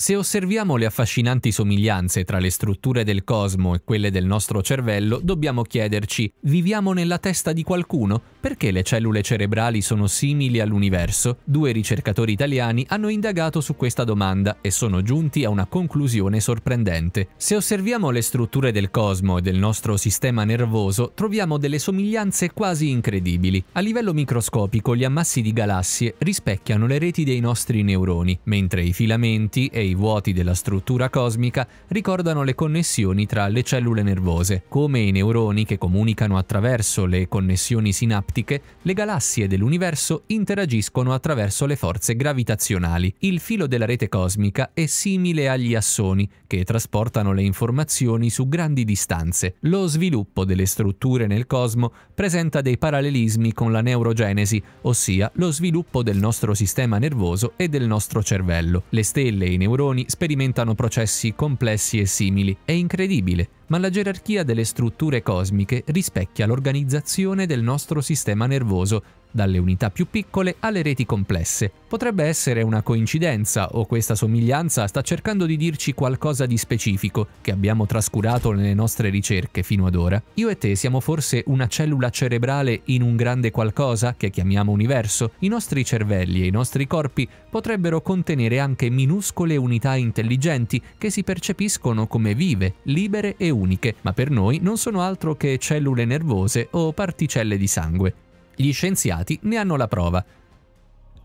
Se osserviamo le affascinanti somiglianze tra le strutture del cosmo e quelle del nostro cervello, dobbiamo chiederci, viviamo nella testa di qualcuno? Perché le cellule cerebrali sono simili all'universo? Due ricercatori italiani hanno indagato su questa domanda e sono giunti a una conclusione sorprendente. Se osserviamo le strutture del cosmo e del nostro sistema nervoso, troviamo delle somiglianze quasi incredibili. A livello microscopico, gli ammassi di galassie rispecchiano le reti dei nostri neuroni, mentre i filamenti e i vuoti della struttura cosmica ricordano le connessioni tra le cellule nervose, come i neuroni che comunicano attraverso le connessioni sinaptiche, le galassie dell'universo interagiscono attraverso le forze gravitazionali. Il filo della rete cosmica è simile agli assoni, che trasportano le informazioni su grandi distanze. Lo sviluppo delle strutture nel cosmo presenta dei parallelismi con la neurogenesi, ossia lo sviluppo del nostro sistema nervoso e del nostro cervello. Le stelle e i neuroni neuroni sperimentano processi complessi e simili. È incredibile ma la gerarchia delle strutture cosmiche rispecchia l'organizzazione del nostro sistema nervoso, dalle unità più piccole alle reti complesse. Potrebbe essere una coincidenza o questa somiglianza sta cercando di dirci qualcosa di specifico che abbiamo trascurato nelle nostre ricerche fino ad ora. Io e te siamo forse una cellula cerebrale in un grande qualcosa che chiamiamo universo? I nostri cervelli e i nostri corpi potrebbero contenere anche minuscole unità intelligenti che si percepiscono come vive, libere e utili uniche, ma per noi non sono altro che cellule nervose o particelle di sangue. Gli scienziati ne hanno la prova.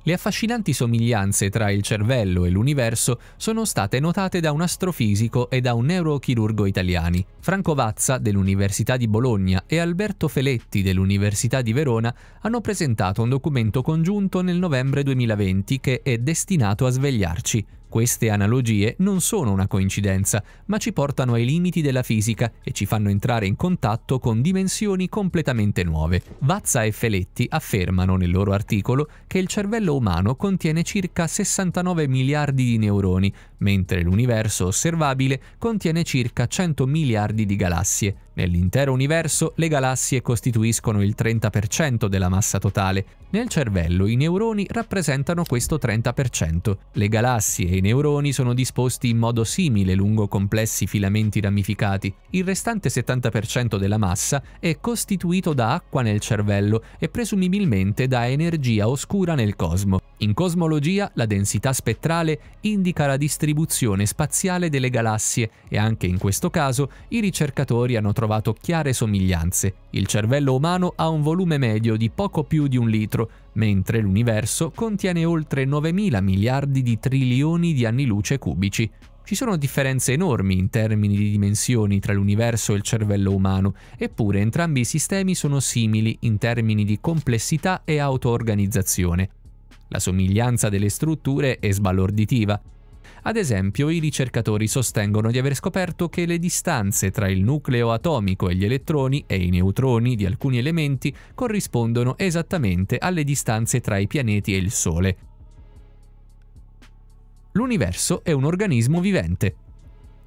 Le affascinanti somiglianze tra il cervello e l'universo sono state notate da un astrofisico e da un neurochirurgo italiani. Franco Vazza dell'Università di Bologna e Alberto Feletti dell'Università di Verona hanno presentato un documento congiunto nel novembre 2020 che è destinato a svegliarci. Queste analogie non sono una coincidenza, ma ci portano ai limiti della fisica e ci fanno entrare in contatto con dimensioni completamente nuove. Vazza e Feletti affermano nel loro articolo che il cervello umano contiene circa 69 miliardi di neuroni, mentre l'universo osservabile contiene circa 100 miliardi di galassie. Nell'intero universo le galassie costituiscono il 30% della massa totale. Nel cervello i neuroni rappresentano questo 30%. Le galassie e i neuroni sono disposti in modo simile lungo complessi filamenti ramificati. Il restante 70% della massa è costituito da acqua nel cervello e presumibilmente da energia oscura nel cosmo. In cosmologia la densità spettrale indica la distribuzione spaziale delle galassie e anche in questo caso i ricercatori hanno trovato trovato chiare somiglianze. Il cervello umano ha un volume medio di poco più di un litro, mentre l'universo contiene oltre 9.000 miliardi di trilioni di anni luce cubici. Ci sono differenze enormi in termini di dimensioni tra l'universo e il cervello umano, eppure entrambi i sistemi sono simili in termini di complessità e auto-organizzazione. La somiglianza delle strutture è sbalorditiva. Ad esempio, i ricercatori sostengono di aver scoperto che le distanze tra il nucleo atomico e gli elettroni e i neutroni di alcuni elementi corrispondono esattamente alle distanze tra i pianeti e il Sole. L'universo è un organismo vivente,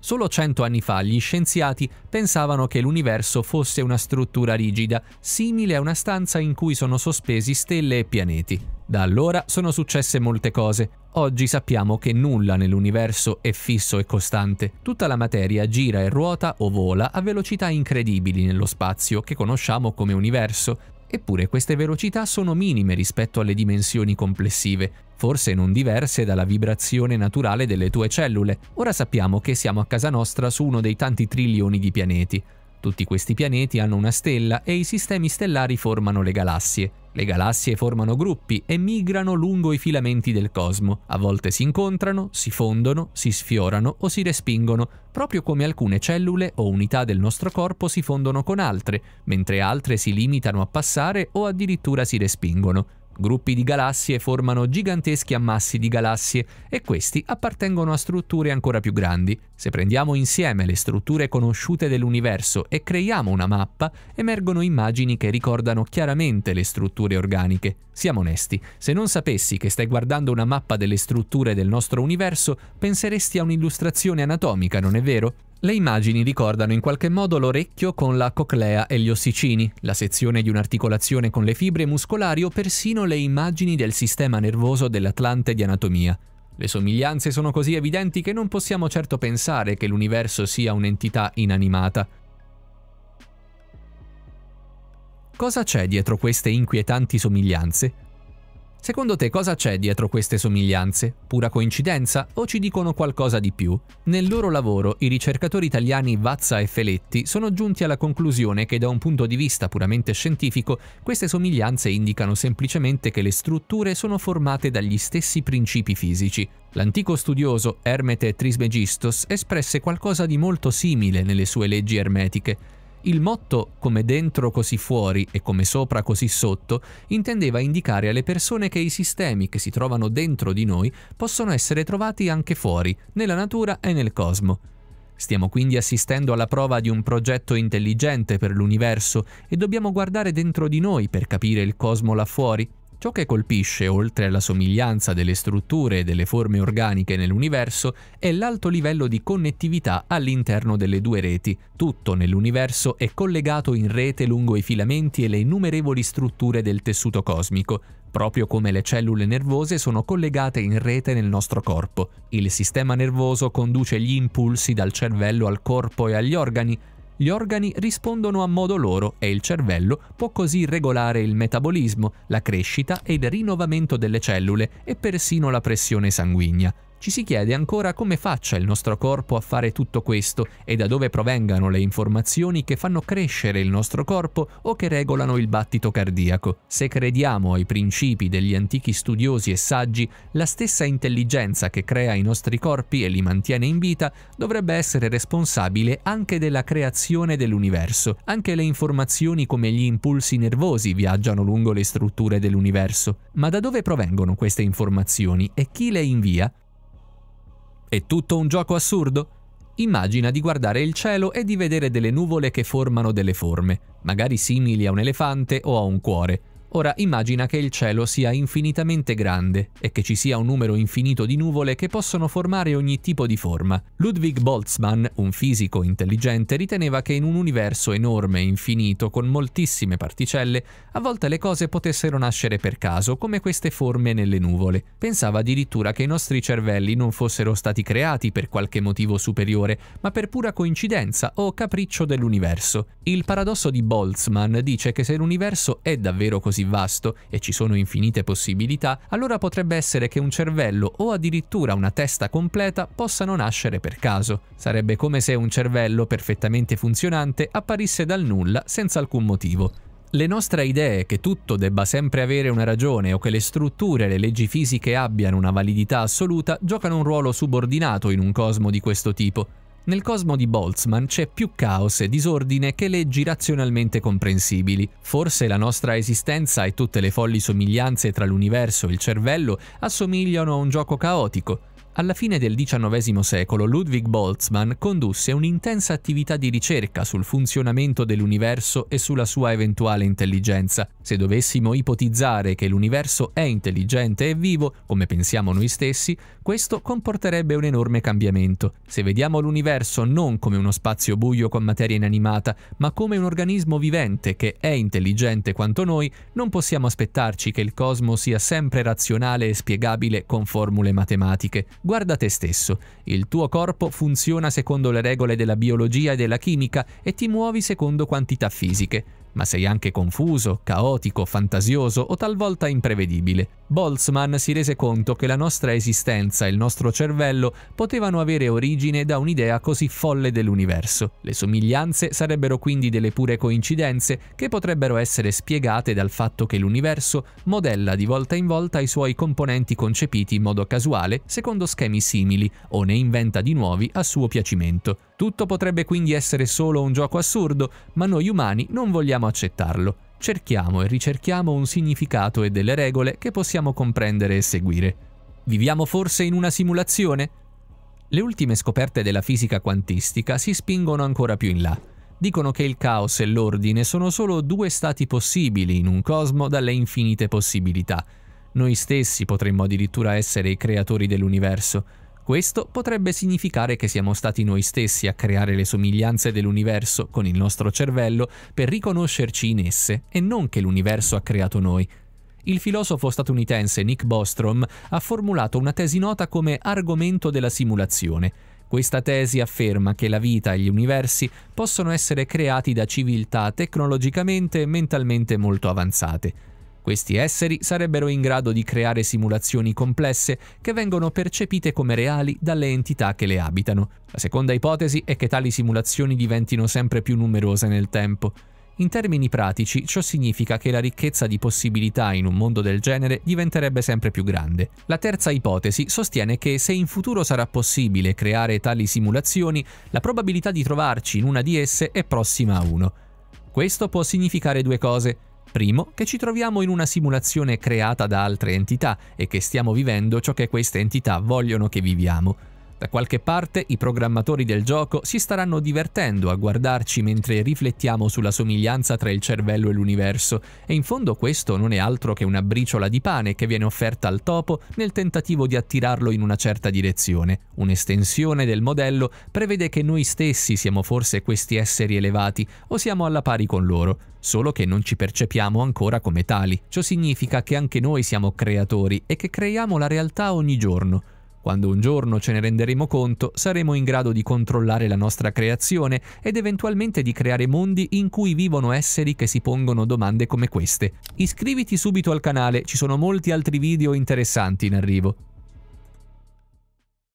Solo cento anni fa gli scienziati pensavano che l'universo fosse una struttura rigida, simile a una stanza in cui sono sospesi stelle e pianeti. Da allora sono successe molte cose. Oggi sappiamo che nulla nell'universo è fisso e costante. Tutta la materia gira e ruota o vola a velocità incredibili nello spazio che conosciamo come universo. Eppure queste velocità sono minime rispetto alle dimensioni complessive, forse non diverse dalla vibrazione naturale delle tue cellule. Ora sappiamo che siamo a casa nostra su uno dei tanti trilioni di pianeti. Tutti questi pianeti hanno una stella e i sistemi stellari formano le galassie. Le galassie formano gruppi e migrano lungo i filamenti del cosmo. A volte si incontrano, si fondono, si sfiorano o si respingono, proprio come alcune cellule o unità del nostro corpo si fondono con altre, mentre altre si limitano a passare o addirittura si respingono. Gruppi di galassie formano giganteschi ammassi di galassie e questi appartengono a strutture ancora più grandi. Se prendiamo insieme le strutture conosciute dell'universo e creiamo una mappa, emergono immagini che ricordano chiaramente le strutture organiche. Siamo onesti, se non sapessi che stai guardando una mappa delle strutture del nostro universo, penseresti a un'illustrazione anatomica, non è vero? Le immagini ricordano in qualche modo l'orecchio con la coclea e gli ossicini, la sezione di un'articolazione con le fibre muscolari o persino le immagini del sistema nervoso dell'Atlante di anatomia. Le somiglianze sono così evidenti che non possiamo certo pensare che l'universo sia un'entità inanimata. Cosa c'è dietro queste inquietanti somiglianze? Secondo te cosa c'è dietro queste somiglianze? Pura coincidenza o ci dicono qualcosa di più? Nel loro lavoro i ricercatori italiani Vazza e Feletti sono giunti alla conclusione che da un punto di vista puramente scientifico queste somiglianze indicano semplicemente che le strutture sono formate dagli stessi principi fisici. L'antico studioso Ermete Trismegistos espresse qualcosa di molto simile nelle sue leggi ermetiche. Il motto come dentro così fuori e come sopra così sotto intendeva indicare alle persone che i sistemi che si trovano dentro di noi possono essere trovati anche fuori, nella natura e nel cosmo. Stiamo quindi assistendo alla prova di un progetto intelligente per l'universo e dobbiamo guardare dentro di noi per capire il cosmo là fuori, Ciò che colpisce, oltre alla somiglianza delle strutture e delle forme organiche nell'universo, è l'alto livello di connettività all'interno delle due reti. Tutto nell'universo è collegato in rete lungo i filamenti e le innumerevoli strutture del tessuto cosmico, proprio come le cellule nervose sono collegate in rete nel nostro corpo. Il sistema nervoso conduce gli impulsi dal cervello al corpo e agli organi, gli organi rispondono a modo loro e il cervello può così regolare il metabolismo, la crescita ed il rinnovamento delle cellule e persino la pressione sanguigna, ci si chiede ancora come faccia il nostro corpo a fare tutto questo e da dove provengano le informazioni che fanno crescere il nostro corpo o che regolano il battito cardiaco. Se crediamo ai principi degli antichi studiosi e saggi, la stessa intelligenza che crea i nostri corpi e li mantiene in vita dovrebbe essere responsabile anche della creazione dell'universo. Anche le informazioni come gli impulsi nervosi viaggiano lungo le strutture dell'universo. Ma da dove provengono queste informazioni e chi le invia? È tutto un gioco assurdo? Immagina di guardare il cielo e di vedere delle nuvole che formano delle forme, magari simili a un elefante o a un cuore. Ora immagina che il cielo sia infinitamente grande e che ci sia un numero infinito di nuvole che possono formare ogni tipo di forma. Ludwig Boltzmann, un fisico intelligente, riteneva che in un universo enorme e infinito con moltissime particelle, a volte le cose potessero nascere per caso, come queste forme nelle nuvole. Pensava addirittura che i nostri cervelli non fossero stati creati per qualche motivo superiore, ma per pura coincidenza o capriccio dell'universo. Il paradosso di Boltzmann dice che se l'universo è davvero così così vasto e ci sono infinite possibilità, allora potrebbe essere che un cervello o addirittura una testa completa possano nascere per caso. Sarebbe come se un cervello perfettamente funzionante apparisse dal nulla senza alcun motivo. Le nostre idee che tutto debba sempre avere una ragione o che le strutture e le leggi fisiche abbiano una validità assoluta giocano un ruolo subordinato in un cosmo di questo tipo. Nel cosmo di Boltzmann c'è più caos e disordine che leggi razionalmente comprensibili. Forse la nostra esistenza e tutte le folli somiglianze tra l'universo e il cervello assomigliano a un gioco caotico, alla fine del XIX secolo Ludwig Boltzmann condusse un'intensa attività di ricerca sul funzionamento dell'universo e sulla sua eventuale intelligenza. Se dovessimo ipotizzare che l'universo è intelligente e vivo, come pensiamo noi stessi, questo comporterebbe un enorme cambiamento. Se vediamo l'universo non come uno spazio buio con materia inanimata, ma come un organismo vivente che è intelligente quanto noi, non possiamo aspettarci che il cosmo sia sempre razionale e spiegabile con formule matematiche Guarda te stesso, il tuo corpo funziona secondo le regole della biologia e della chimica e ti muovi secondo quantità fisiche ma sei anche confuso, caotico, fantasioso o talvolta imprevedibile. Boltzmann si rese conto che la nostra esistenza e il nostro cervello potevano avere origine da un'idea così folle dell'universo. Le somiglianze sarebbero quindi delle pure coincidenze che potrebbero essere spiegate dal fatto che l'universo modella di volta in volta i suoi componenti concepiti in modo casuale secondo schemi simili o ne inventa di nuovi a suo piacimento. Tutto potrebbe quindi essere solo un gioco assurdo, ma noi umani non vogliamo accettarlo. Cerchiamo e ricerchiamo un significato e delle regole che possiamo comprendere e seguire. Viviamo forse in una simulazione? Le ultime scoperte della fisica quantistica si spingono ancora più in là. Dicono che il caos e l'ordine sono solo due stati possibili in un cosmo dalle infinite possibilità. Noi stessi potremmo addirittura essere i creatori dell'universo. Questo potrebbe significare che siamo stati noi stessi a creare le somiglianze dell'universo con il nostro cervello per riconoscerci in esse e non che l'universo ha creato noi. Il filosofo statunitense Nick Bostrom ha formulato una tesi nota come argomento della simulazione. Questa tesi afferma che la vita e gli universi possono essere creati da civiltà tecnologicamente e mentalmente molto avanzate. Questi esseri sarebbero in grado di creare simulazioni complesse che vengono percepite come reali dalle entità che le abitano. La seconda ipotesi è che tali simulazioni diventino sempre più numerose nel tempo. In termini pratici, ciò significa che la ricchezza di possibilità in un mondo del genere diventerebbe sempre più grande. La terza ipotesi sostiene che se in futuro sarà possibile creare tali simulazioni, la probabilità di trovarci in una di esse è prossima a 1. Questo può significare due cose. Primo, che ci troviamo in una simulazione creata da altre entità e che stiamo vivendo ciò che queste entità vogliono che viviamo. Da qualche parte i programmatori del gioco si staranno divertendo a guardarci mentre riflettiamo sulla somiglianza tra il cervello e l'universo, e in fondo questo non è altro che una briciola di pane che viene offerta al topo nel tentativo di attirarlo in una certa direzione. Un'estensione del modello prevede che noi stessi siamo forse questi esseri elevati o siamo alla pari con loro, solo che non ci percepiamo ancora come tali. Ciò significa che anche noi siamo creatori e che creiamo la realtà ogni giorno. Quando un giorno ce ne renderemo conto, saremo in grado di controllare la nostra creazione ed eventualmente di creare mondi in cui vivono esseri che si pongono domande come queste. Iscriviti subito al canale, ci sono molti altri video interessanti in arrivo.